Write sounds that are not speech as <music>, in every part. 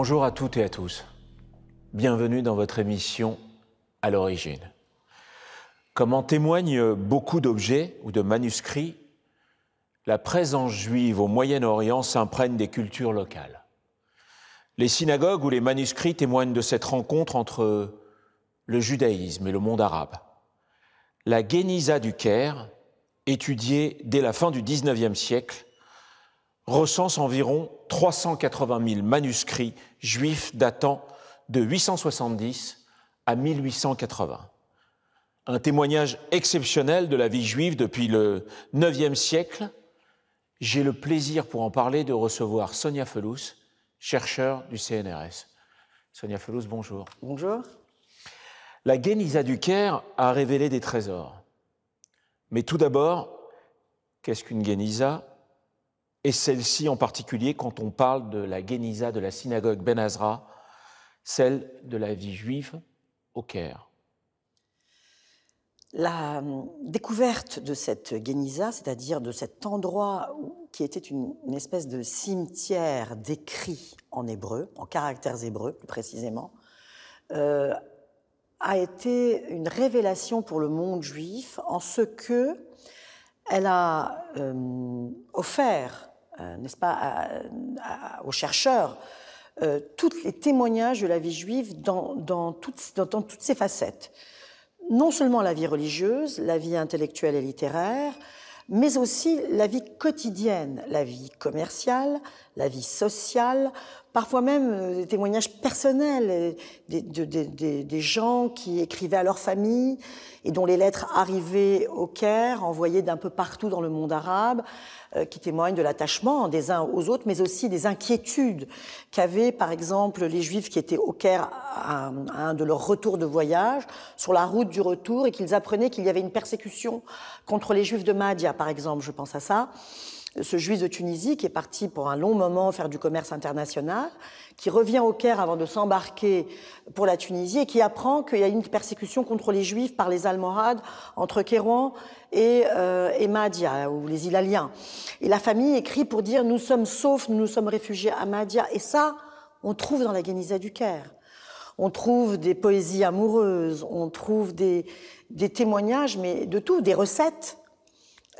Bonjour à toutes et à tous. Bienvenue dans votre émission À l'origine. Comme en témoignent beaucoup d'objets ou de manuscrits, la présence juive au Moyen-Orient s'imprègne des cultures locales. Les synagogues ou les manuscrits témoignent de cette rencontre entre le judaïsme et le monde arabe. La Guéniza du Caire, étudiée dès la fin du XIXe siècle, recense environ 380 000 manuscrits juifs datant de 870 à 1880. Un témoignage exceptionnel de la vie juive depuis le IXe siècle. J'ai le plaisir pour en parler de recevoir Sonia Felous, chercheur du CNRS. Sonia Felous, bonjour. Bonjour. La Guénisa du Caire a révélé des trésors. Mais tout d'abord, qu'est-ce qu'une Guénisa et celle-ci en particulier quand on parle de la Génisa de la synagogue Ben celle de la vie juive au Caire. La euh, découverte de cette Génisa, c'est-à-dire de cet endroit qui était une, espèce de cimetière décrit en hébreu, en caractères hébreux plus précisément, euh, a été une révélation pour le monde juif en ce que elle a euh, offert euh, n'est-ce pas, aux chercheurs, euh, tous les témoignages de la vie juive dans, dans, dans, dans, toutes, ses facettes. Non seulement la vie religieuse, la vie intellectuelle et littéraire, mais aussi la vie quotidienne, la vie commerciale, la vie sociale, parfois même euh, des témoignages personnels euh, des, des, des, gens qui écrivaient à leur famille et dont les lettres arrivaient au Caire, envoyées d'un peu partout dans le monde arabe, euh, qui témoignent de l'attachement des uns aux autres, mais aussi des inquiétudes qu'avaient par exemple les Juifs qui étaient au Caire à, un, de leurs retours de voyage, sur la route du retour, et qu'ils apprenaient qu'il y avait une persécution contre les Juifs de Madia, par exemple, je pense à ça ce juif de Tunisie qui est parti pour un long moment faire du commerce international, qui revient au Caire avant de s'embarquer pour la Tunisie et qui apprend qu'il y a une persécution contre les juifs par les Almorades entre Kérouan et, euh, et ou les Ilaliens. Et la famille écrit pour dire nous sommes saufs, nous nous sommes réfugiés à Madia. Et ça, on trouve dans la Guénisa du Caire. On trouve des poésies amoureuses, on trouve des témoignages, mais de tout, des recettes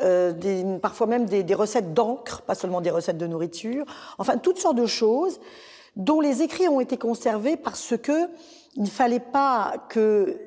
euh, parfois même des, recettes d'encre, pas seulement des recettes de nourriture, enfin toutes sortes de choses dont les écrits ont été conservés parce que il ne fallait pas que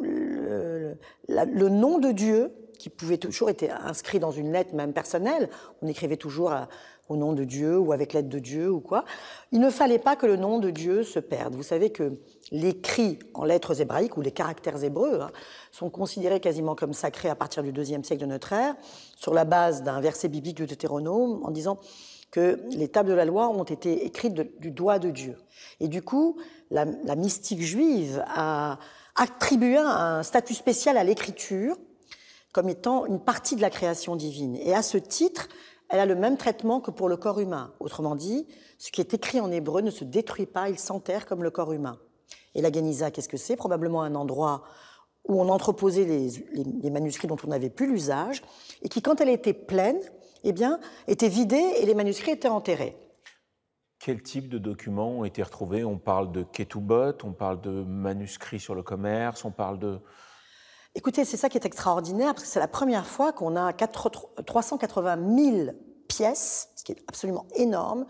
le, nom de Dieu, qui pouvait toujours être inscrit dans une lettre même personnelle, on écrivait toujours à au nom de Dieu ou avec l'aide de Dieu ou quoi. Il ne fallait pas que le nom de Dieu se perde. Vous savez que l'écrit en lettres hébraïques ou les caractères hébreux hein, sont considérés quasiment comme sacrés à partir du deuxième siècle de notre ère, sur la base d'un verset biblique du Deutéronome en disant que les tables de la loi ont été écrites du doigt de Dieu. Et du coup, la, la mystique juive a attribué un statut spécial à l'écriture comme étant une partie de la création divine. Et à ce titre, elle a le même traitement que pour le corps humain. Autrement dit, ce qui est écrit en hébreu ne se détruit pas, il s'enterre comme le corps humain. Et la Geniza, qu'est-ce que c'est Probablement un endroit où on entreposait les, manuscrits dont on n'avait plus l'usage, et qui, quand elle était pleine, eh bien, était vidée et les manuscrits étaient enterrés. Quel type de documents ont été retrouvés On parle de ketubot, on parle de manuscrits sur le commerce, on parle de... Écoutez, c'est ça qui est extraordinaire, parce que c'est la première fois qu'on a 380 000 pièces, ce qui est absolument énorme,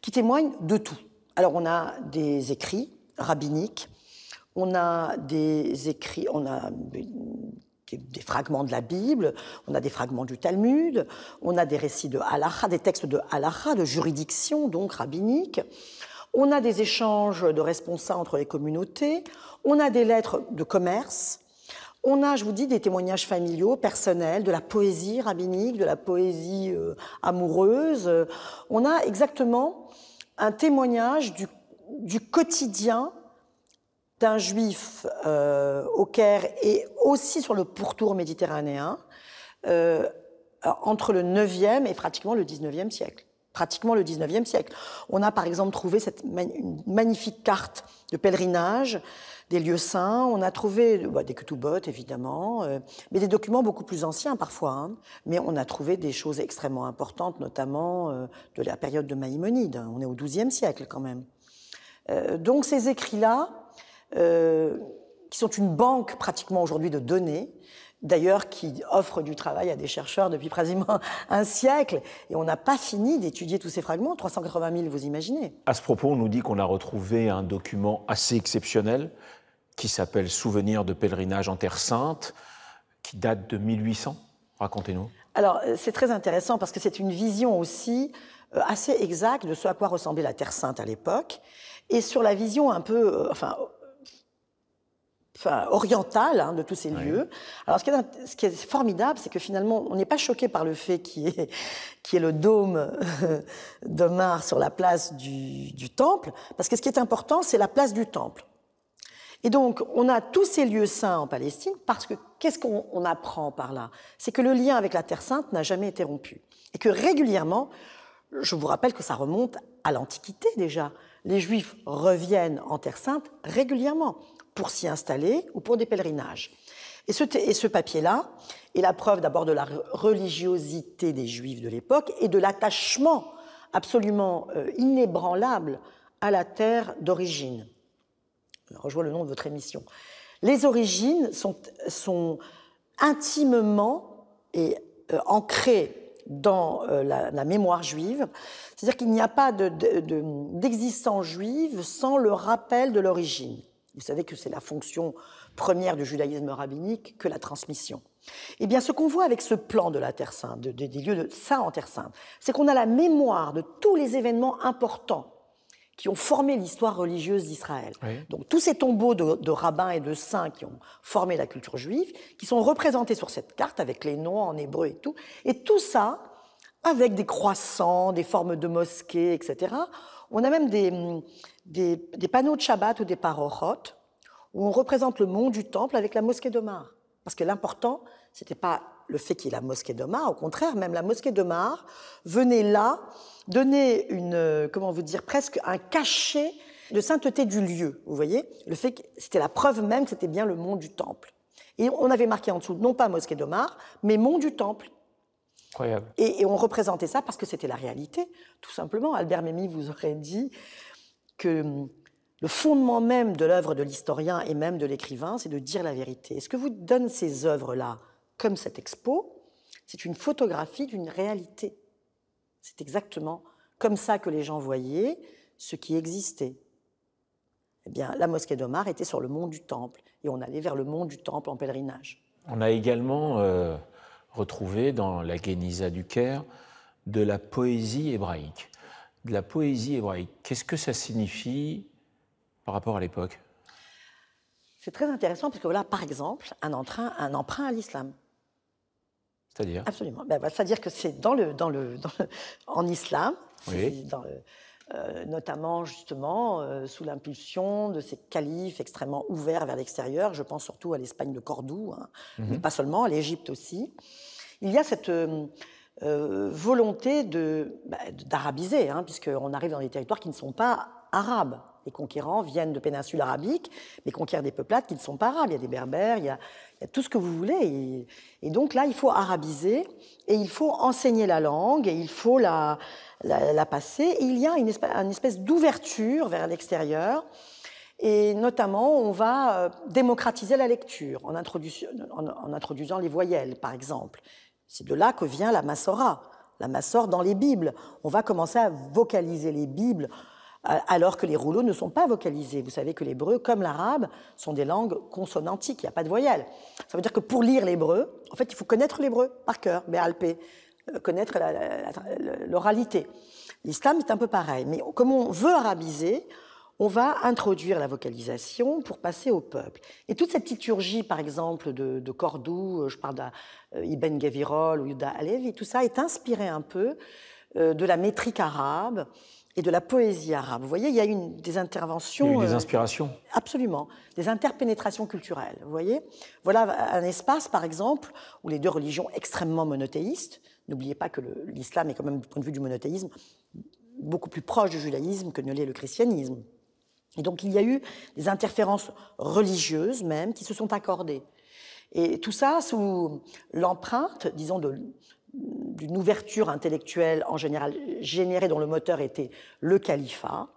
qui témoignent de tout. Alors on a des écrits rabbiniques, on a des écrits, on a des, fragments de la Bible, on a des fragments du Talmud, on a des récits de halacha, des textes de halacha, de juridiction donc rabbinique. On a des échanges de responsables entre les communautés, on a des lettres de commerce, on a, je vous dis, des témoignages familiaux, personnels, de la poésie rabbinique, de la poésie euh, amoureuse. Euh, on a exactement un témoignage du, quotidien d'un juif euh, au Caire et aussi sur le pourtour méditerranéen entre le 9e et pratiquement le 19e siècle pratiquement le 19e siècle. On a par exemple trouvé cette magnifique carte de pèlerinage des lieux saints, on a trouvé bah, des bottes, évidemment, euh, mais des documents beaucoup plus anciens parfois. Hein. Mais on a trouvé des choses extrêmement importantes, notamment euh, de la période de Maïmonide. On est au XIIe siècle quand même. Euh, donc ces écrits-là, qui sont une banque pratiquement aujourd'hui de données, d'ailleurs qui offre du travail à des chercheurs depuis quasiment <laughs> un siècle. Et on n'a pas fini d'étudier tous ces fragments, 380 000, vous imaginez. À ce propos, on nous dit qu'on a retrouvé un document assez exceptionnel qui s'appelle Souvenir de pèlerinage en Terre Sainte, qui date de 1800. Racontez-nous. Alors, euh, c'est très intéressant parce que c'est une vision aussi euh, assez exacte de ce à quoi ressemblait la Terre Sainte à l'époque et sur la vision un peu, euh, enfin, enfin, orientale hein, de tous ces lieux. Alors, ce qui est, formidable, c'est que finalement, on n'est pas choqué par le fait qu'il y, ait <laughs> le dôme <laughs> de Mars sur la place du temple, parce que ce qui est important, c'est la place du temple. Et donc, on a tous ces lieux saints en Palestine parce que qu'est-ce qu'on apprend par là C'est que le lien avec la Terre sainte n'a jamais été rompu. Et que régulièrement, je vous rappelle que ça remonte à l'Antiquité déjà, les Juifs reviennent en Terre Sainte régulièrement pour s'y installer ou pour des pèlerinages. Et ce, papier-là est la preuve d'abord de la religiosité des Juifs de l'époque et de l'attachement absolument euh, inébranlable à la terre d'origine. Rejoins le nom de votre émission. Les origines sont, intimement et, euh, ancrées dans euh, la, mémoire juive. C'est-à-dire qu'il n'y a pas d'existence juive sans le rappel de l'origine. Vous savez que c'est la fonction première du judaïsme rabbinique que la transmission. Eh bien, ce qu'on voit avec ce plan de la Terre Sainte, des lieux de saint en Terre Sainte, c'est qu'on a la mémoire de tous les événements importants qui ont formé l'histoire religieuse d'Israël. Donc tous ces tombeaux de, rabbins et de saints qui ont formé la culture juive, qui sont représentés sur cette carte avec les noms en hébreu et tout, et tout ça avec des croissants, des formes de mosquées, etc. On a même des, des, panneaux de Shabbat ou des parochotes où on représente le mont du temple avec la mosquée de d'Omar. Parce que l'important, c'était pas le fait qu'il y ait la mosquée d'Omar, Au contraire, même la mosquée de venait là donner une, euh, comment vous dire, presque un cachet de sainteté du lieu. Vous voyez, le fait que c'était la preuve même que c'était bien le mont du temple. Et on avait marqué en dessous, non pas mosquée d'Omar, mais mont du temple. Incroyable. Et, on représentait ça parce que c'était la réalité, tout simplement. Albert Memmi vous aurait dit que hum, le fondement même de l'œuvre de l'historien et même de l'écrivain, c'est de dire la vérité. est ce que vous donnez ces œuvres-là, comme cette expo, c'est une photographie d'une réalité. C'est exactement comme ça que les gens voyaient ce qui existait. Eh bien, la mosquée d'Omar était sur le mont du Temple, et on allait vers le mont du Temple en pèlerinage. On a également euh, retrouvé dans la Guénisa du Caire de la poésie hébraïque. De la poésie hébraïque, qu'est-ce que ça signifie par rapport à l'époque C'est très intéressant parce que voilà, par exemple, un un emprunt à l'islam. Absolument. Ben, c'est-à-dire que c'est dans le, dans, le, en islam, euh, notamment justement euh, sous l'impulsion de ces califes extrêmement ouverts vers l'extérieur. Je pense surtout à l'Espagne de Cordoue, hein, mhm. mais pas seulement, à l'Égypte aussi. Il y a cette euh, volonté ben, d'arabiser, hein, puisqu'on arrive dans des territoires qui ne sont pas arabes les conquérants viennent de péninsules arabiques, mais conquièrent des peuplades qui ne sont pas arabes. Il y a des berbères, il y a, tout ce que vous voulez. Et, donc là, il faut arabiser, et il faut enseigner la langue, et il faut la, passer. il y a une espèce, d'ouverture vers l'extérieur. Et notamment, on va euh, démocratiser la lecture en, en, introduisant les voyelles, par exemple. C'est de là que vient la massora, la massore dans les Bibles. On va commencer à vocaliser les Bibles euh, alors que les rouleaux ne sont pas vocalisés. Vous savez que l'hébreu, comme l'arabe, sont des langues consonantiques, il n'y a pas de voyelles. Ça veut dire que pour lire l'hébreu, en fait, il faut connaître l'hébreu par cœur, béalpé, euh, connaître l'oralité. L'islam est un peu pareil, mais comme on veut arabiser, on va introduire la vocalisation pour passer au peuple. Et toute cette liturgie, par exemple, de, Cordoue, euh, je parle d'Ibn Gavirol ou Yuda Alevi, tout ça est inspiré un peu de la métrique arabe, et de la poésie arabe. Vous voyez, il y a eu des interventions. Euh, des inspirations. absolument, des interpénétrations culturelles. Vous voyez, voilà un espace, par exemple, où les deux religions extrêmement monothéistes. N'oubliez pas que l'islam est quand même, du point de vue du monothéisme, beaucoup plus proche du judaïsme que ne l'est le christianisme. Et donc il y a eu des interférences religieuses même qui se sont accordées. Et tout ça sous l'empreinte, disons, de, d'une ouverture intellectuelle en général générée dont le moteur était le califat.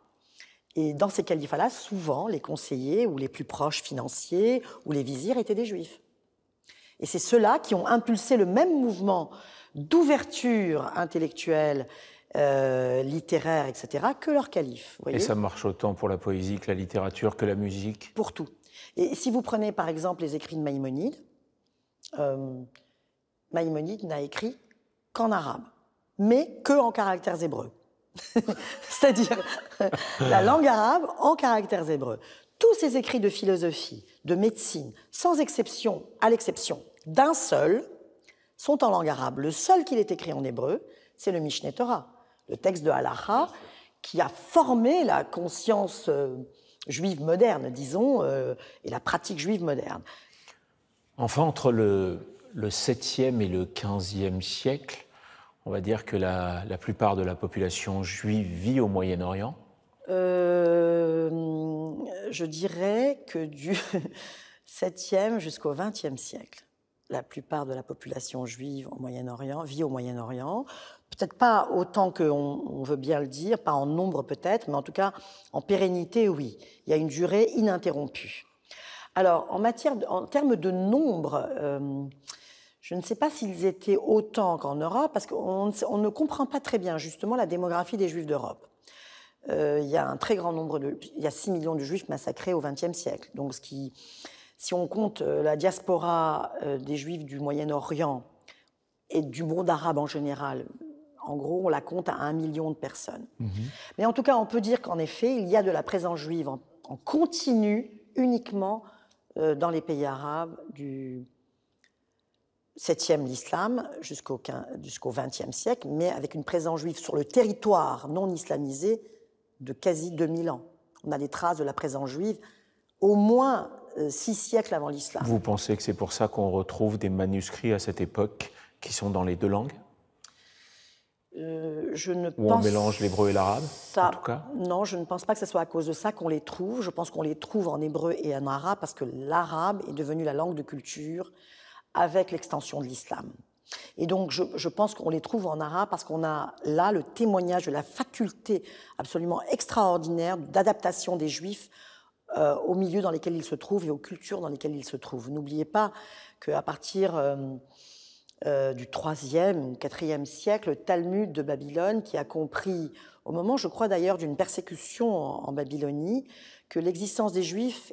Et dans ces califats-là, souvent, les conseillers ou les plus proches financiers ou les vizirs étaient des juifs. Et c'est ceux-là qui ont impulsé le même mouvement d'ouverture intellectuelle, euh, littéraire, etc., que leur calife. et ça marche autant pour la poésie que la littérature, que la musique Pour tout. Et si vous prenez par exemple les écrits de Maïmonide, euh, Maïmonide n'a écrit qu'en arabe, mais que en caractères hébreux. <laughs> C'est-à-dire <laughs> la langue arabe en caractères hébreux. Tous ses écrits de philosophie, de médecine, sans exception, à l'exception d'un seul, sont en langue arabe. Le seul qu'il ait écrit en hébreu, c'est le Mishneh Torah, le texte de Halacha qui a formé la conscience euh, juive moderne, disons, euh, et la pratique juive moderne. Enfin, entre le, le 7e et le 15e siècle, on va dire que la, plupart de la population juive vit au Moyen-Orient euh, Je dirais que du 7e <laughs> jusqu'au 20e siècle, la plupart de la population juive au Moyen-Orient vit au Moyen-Orient. Peut-être pas autant qu'on on veut bien le dire, pas en nombre peut-être, mais en tout cas en pérennité, oui. Il y a une durée ininterrompue. Alors, en, matière en termes de nombre, euh, je ne sais pas s'ils étaient autant qu'en Europe, parce qu'on ne comprend pas très bien justement la démographie des Juifs d'Europe. Euh, il y a un très grand nombre de... Il y a 6 millions de Juifs massacrés au XXe siècle. Donc ce qui, si on compte euh, la diaspora euh, des Juifs du Moyen-Orient et du monde arabe en général, en gros, on la compte à un million de personnes. Mmh. Mais en tout cas, on peut dire qu'en effet, il y a de la présence juive en, en continu uniquement dans les pays arabes du, 7e l'islam jusqu'au 20e siècle, mais avec une présence juive sur le territoire non islamisé de quasi 2000 ans. On a des traces de la présence juive au moins euh, six siècles avant l'islam. Vous pensez que c'est pour ça qu'on retrouve des manuscrits à cette époque qui sont dans les deux langues euh, je ne Ou on mélange l'hébreu et l'arabe en tout cas Non, je ne pense pas que ce soit à cause de ça qu'on les trouve. Je pense qu'on les trouve en hébreu et en arabe parce que l'arabe est devenu la langue de culture avec l'extension de l'islam. Et donc, je, pense qu'on les trouve en arabe parce qu'on a là le témoignage de la faculté absolument extraordinaire d'adaptation des juifs euh, au milieu dans lesquels ils se trouvent et aux cultures dans lesquelles ils se trouvent. N'oubliez pas qu'à partir euh, euh, du 3e, 4e siècle, Talmud de Babylone, qui a compris, au moment, je crois d'ailleurs, d'une persécution en, en, Babylonie, que l'existence des Juifs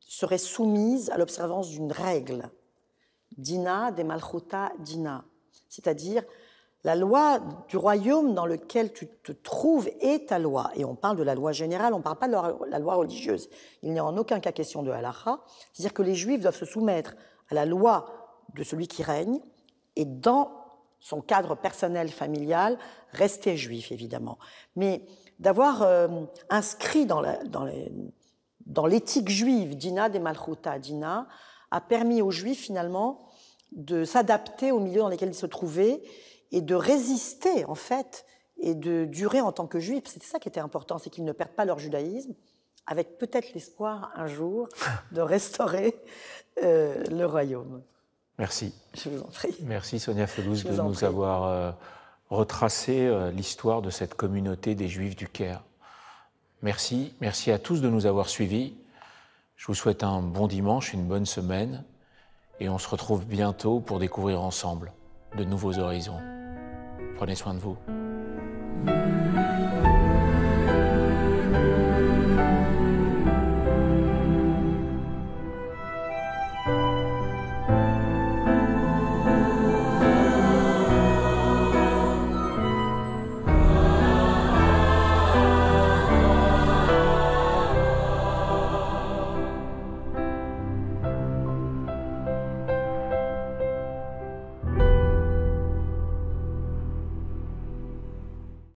serait soumise à l'observance d'une règle. Dina des Malchuta Dina, c'est-à-dire la loi du royaume dans lequel tu te trouves est ta loi. Et on parle de la loi générale, on ne parle pas de la loi religieuse. Il n'est en aucun cas question de halakha, c'est-à-dire que les juifs doivent se soumettre à la loi de celui qui règne et dans son cadre personnel familial, rester juif évidemment. Mais d'avoir euh, inscrit dans l'éthique juive Dina des Malchuta Dina, a permis aux Juifs finalement de s'adapter au milieu dans lequel ils se trouvaient et de résister en fait et de durer en tant que Juifs. C'était ça qui était important, c'est qu'ils ne perdent pas leur judaïsme, avec peut-être l'espoir un jour de restaurer euh, le royaume. Merci. Je vous en prie. Merci Sonia Felouz de nous avoir euh, retracé euh, l'histoire de cette communauté des Juifs du Caire. Merci, merci à tous de nous avoir suivis. Je vous souhaite un bon dimanche, une bonne semaine, et on se retrouve bientôt pour découvrir ensemble de nouveaux horizons. Prenez soin de vous.